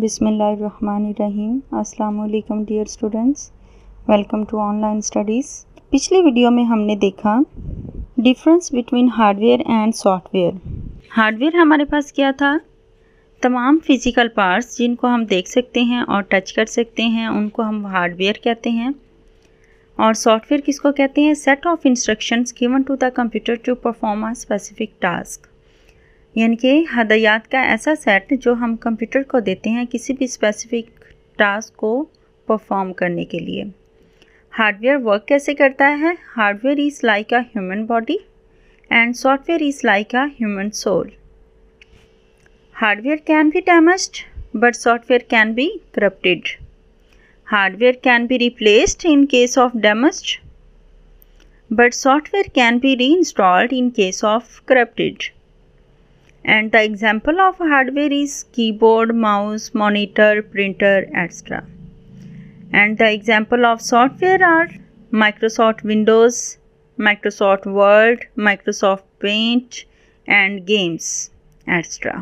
बिसमीम् अल्लाम dear students welcome to online studies पिछले video में हमने देखा difference between hardware and software hardware हमारे पास क्या था तमाम फिज़िकल पार्ट्स जिनको हम देख सकते हैं और टच कर सकते हैं उनको हम हार्डवेयर कहते हैं और सॉफ्टवेयर किसको कहते हैं set of instructions given to the computer to perform a specific task यानी कि हदयात का ऐसा सेट जो हम कंप्यूटर को देते हैं किसी भी स्पेसिफिक टास्क को परफॉर्म करने के लिए हार्डवेयर वर्क कैसे करता है hardware is like a human body and software is like a human soul hardware can be damaged but software can be corrupted hardware can be replaced in case of damaged software can be reinstalled in case of corrupted. and the example of hardware is keyboard, mouse, monitor, printer, etc. And the example of software are Microsoft Windows, Microsoft Word, Microsoft Paint and games etc.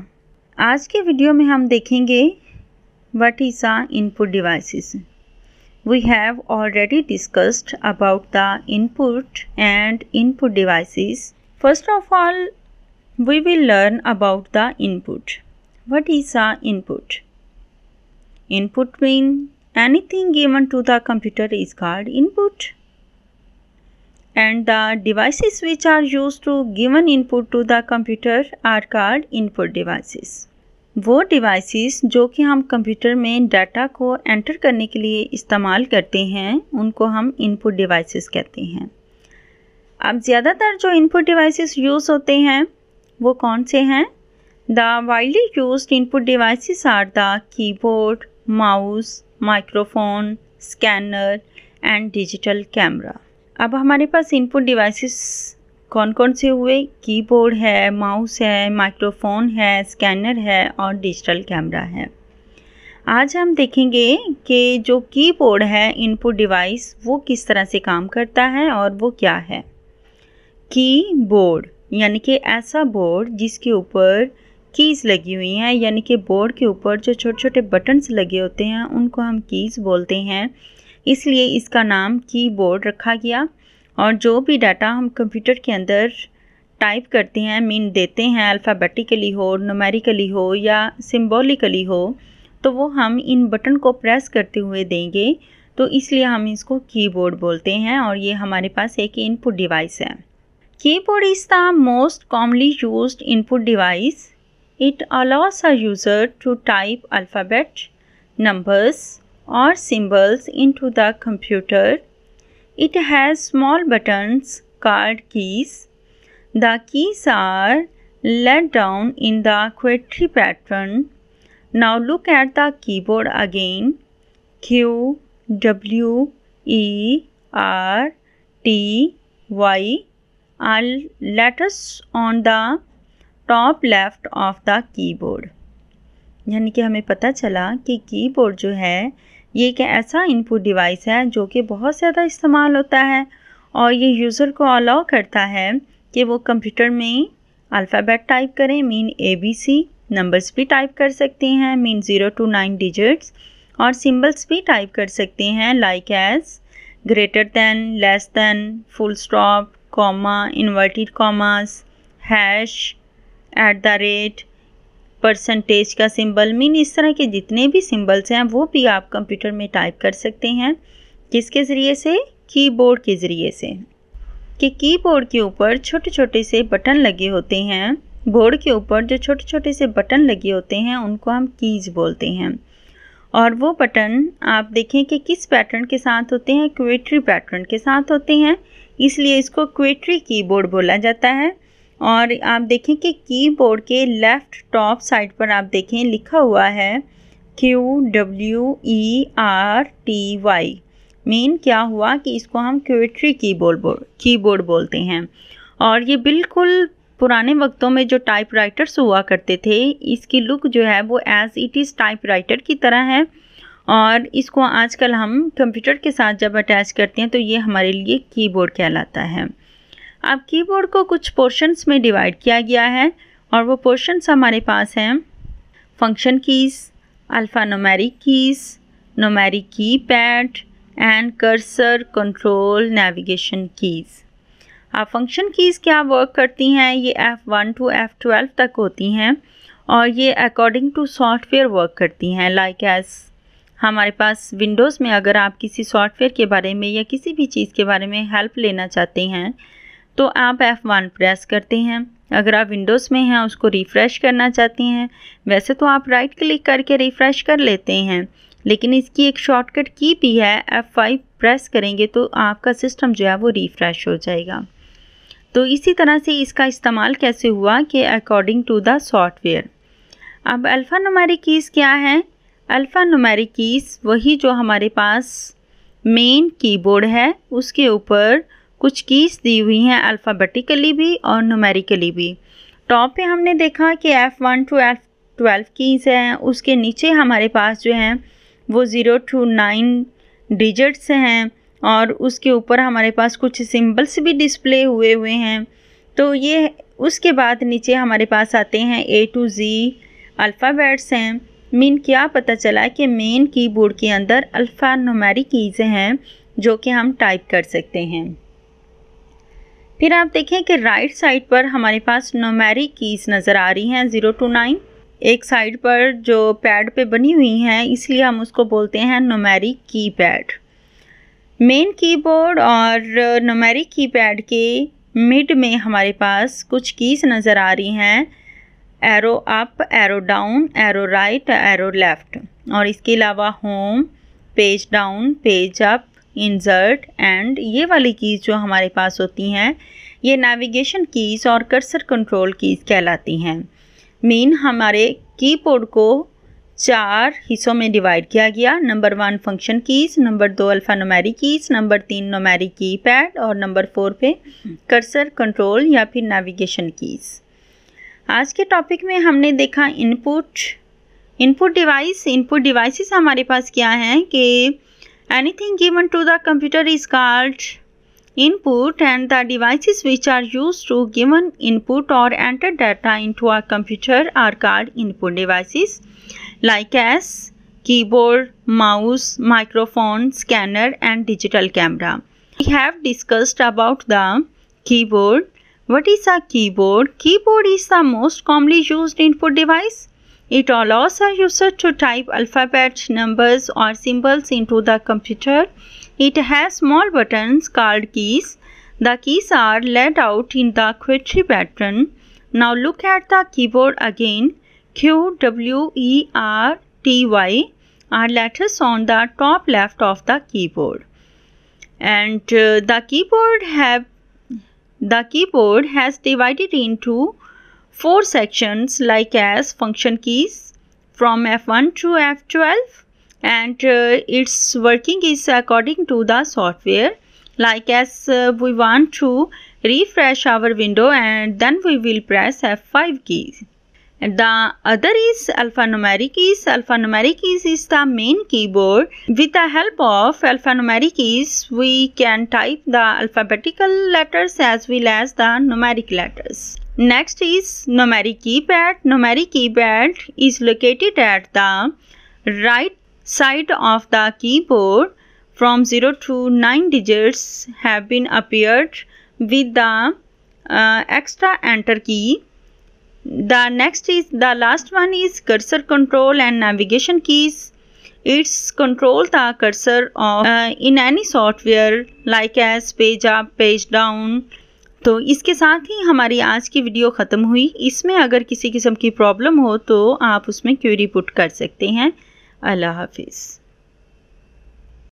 आज के video में हम देखेंगे what is a input devices. We have already discussed about the input and input devices. First of all, we will learn about the input. What is a input? Input mean anything given to the computer is called input. And the devices which are used to given input to the computer are called input devices. वो devices जो कि हम computer में data को enter करने के लिए इस्तेमाल करते हैं उनको हम इनपुट डिवाइसेस कहते हैं अब ज़्यादातर जो इनपुट डिवाइसेस यूज़ होते हैं वो कौन से हैं the widely use input devices are the keyboard mouse microphone scanner and digital camera अब हमारे पास इनपुट डिवाइसेस कौन कौन से हुए कीबोर्ड है माउस है माइक्रोफोन है स्कैनर है और डिजिटल कैमरा है आज हम देखेंगे कि जो कीबोर्ड है इनपुट डिवाइस वो किस तरह से काम करता है और वो क्या है कीबोर्ड यानी कि ऐसा बोर्ड जिसके ऊपर कीज़ लगी हुई हैं यानी कि बोर्ड के ऊपर जो छोटे छोटे बटन्स लगे होते हैं उनको हम कीज़ बोलते हैं इसलिए इसका नाम कीबोर्ड रखा गया और जो भी डाटा हम कंप्यूटर के अंदर टाइप करते हैं मीन देते हैं अल्फ़ाबेटिकली हो नोमेरिकली हो या सिम्बोलिकली हो तो वो हम इन बटन को प्रेस करते हुए देंगे तो इसलिए हम इसको कीबोर्ड बोलते हैं और ये हमारे पास एक इनपुट डिवाइस है Keyboard is the most commonly used input device. It allows a user to type alphabet, numbers or symbols into the computer. It has small buttons, card keys. The keys are laid down in the QWERTY pattern. Now look at the keyboard again. Q, W, E, R, T, Y are on the top left of the keyboard यानी कि हमें पता चला कि keyboard जो है ये एक ऐसा इनपुट डिवाइस है जो कि बहुत ज़्यादा इस्तेमाल होता है और ये यूज़र को अलाउ करता है कि वो कंप्यूटर में अल्फ़ाबेट टाइप करें mean A B C numbers भी टाइप कर सकते हैं mean zero to nine digits और सिंबल्स भी टाइप कर सकते हैं like as greater than less than full stop comma inverted commas hash at the rate percentage का सिंबल मीन इस तरह के जितने भी सिंबल्स हैं वो भी आप कंप्यूटर में टाइप कर सकते हैं किसके ज़रिए से कीबोर्ड के ज़रिए से कि कीबोर्ड के ऊपर छोटे छोटे से बटन लगे होते हैं बोर्ड के ऊपर जो छोटे छोटे से बटन लगे होते हैं उनको हम कीज़ बोलते हैं और वो बटन आप देखें कि किस पैटर्न के साथ होते हैं क्वेट्री पैटर्न के साथ होते हैं इसलिए इसको क्वेटरी कीबोर्ड बोला जाता है और आप देखें कि कीबोर्ड के लेफ़्ट टॉप साइड पर आप देखें लिखा हुआ है Q W E R T Y मेन क्या हुआ कि इसको हम क्वेट्री कीबोर्ड कीबोर्ड बोलते हैं और ये बिल्कुल पुराने वक्तों में जो टाइपराइटर्स हुआ करते थे इसकी लुक जो है वो एज़ इट इज़ टाइपराइटर की तरह है और इसको आजकल हम कंप्यूटर के साथ जब अटैच करते हैं तो ये हमारे लिए कीबोर्ड कहलाता है अब कीबोर्ड को कुछ पोर्शंस में डिवाइड किया गया है और वो पोर्शंस हमारे पास हैं function keys numeric keys numeric keypad and cursor control navigation keys अब फंक्शन कीज़ क्या वर्क करती हैं ये F one to F twelve तक होती हैं और ये अकॉर्डिंग टू सॉफ्टवेयर वर्क करती हैं लाइक एज़ हमारे पास विंडोज़ में अगर आप किसी सॉफ्टवेयर के बारे में या किसी भी चीज़ के बारे में हेल्प लेना चाहते हैं तो आप F1 प्रेस करते हैं अगर आप विंडोज़ में हैं उसको रिफ़्रेश करना चाहते हैं वैसे तो आप राइट क्लिक करके रिफ़्रेश कर लेते हैं लेकिन इसकी एक शॉर्टकट की भी है F5 प्रेस करेंगे तो आपका सिस्टम जो है वो रिफ़्रेश हो जाएगा तो इसी तरह से इसका इस्तेमाल कैसे हुआ कि अकॉर्डिंग टू द सॉफ्टवेयर अब अल्फ़ा नुमारी कीज़ क्या है अल्फ़ा नुमेरिक कीज़ वही जो हमारे पास मेन कीबोर्ड है उसके ऊपर कुछ कीज़ दी हुई हैं अल्फ़ाबेटिकली भी और नुमेरिकली भी टॉप पे हमने देखा कि F one to F twelve keys हैं उसके नीचे हमारे पास जो हैं वो ज़ीरो टू नाइन डिजिट्स हैं और उसके ऊपर हमारे पास कुछ सिंबल्स भी डिस्प्ले हुए हुए हैं तो ये उसके बाद नीचे हमारे पास आते हैं ए टू ज़ी अल्फ़ाबेट्स हैं मीन क्या पता चला कि मेन कीबोर्ड के अंदर अल्फ़ा नुमेरी कीज़ हैं जो कि हम टाइप कर सकते हैं फिर आप देखें कि राइट साइड पर हमारे पास नोमेरिक कीज़ नज़र आ रही हैं ज़ीरो टू नाइन एक साइड पर जो पैड पे बनी हुई हैं इसलिए हम उसको बोलते हैं numeric keypad main keyboard और नोमेरिक की पैड के मिड में हमारे पास कुछ कीज़ नज़र आ रही हैं arrow up arrow down arrow right arrow left और इसके अलावा home page down page up insert end ये वाली कीज़ जो हमारे पास होती हैं ये नेविगेशन कीज़ और कर्सर कंट्रोल कीज़ कहलाती हैं मेन हमारे कीबोर्ड को चार हिस्सों में डिवाइड किया गया number one function keys number दो अल्फा नोमैरी कीज़ नंबर तीन नोमैरी की और नंबर फोर पे कर्सर कंट्रोल या फिर नेविगेशन कीज़ आज के टॉपिक में हमने देखा input input device input devices हमारे पास क्या हैं कि anything given to the computer is called input and the devices which are use to given input और enter data into our computer are called input devices like as keyboard mouse microphone scanner and digital camera we have discussed about the keyboard What is a keyboard? Keyboard is the most commonly used input device. It allows a user to type alphabets, numbers or symbols into the computer. It has small buttons called keys. The keys are laid out in the QWERTY pattern. Now look at the keyboard again. Q, W, E, R, T, Y are letters on the top left of the keyboard. And uh, the keyboard have the keyboard has divided into four sections like as function keys from F1 to F12 and uh, its working is according to the software like as uh, we want to refresh our window and then we will press F5 keys. The other is alphanumeric keys. Alphanumeric keys is the main keyboard. With the help of alphanumeric keys, we can type the alphabetical letters as well as the numeric letters. Next is numeric keypad. Numeric keypad is located at the right side of the keyboard. From 0 to 9 digits have been appeared with the uh, extra enter key the next is the last one is cursor control and navigation keys it's control the cursor of uh, in any software like as page up page down तो इसके साथ ही हमारी आज की video ख़त्म हुई इसमें अगर किसी किस्म की प्रॉब्लम हो तो आप उसमें क्यूरी पुट कर सकते हैं अल्लाह हाफिज़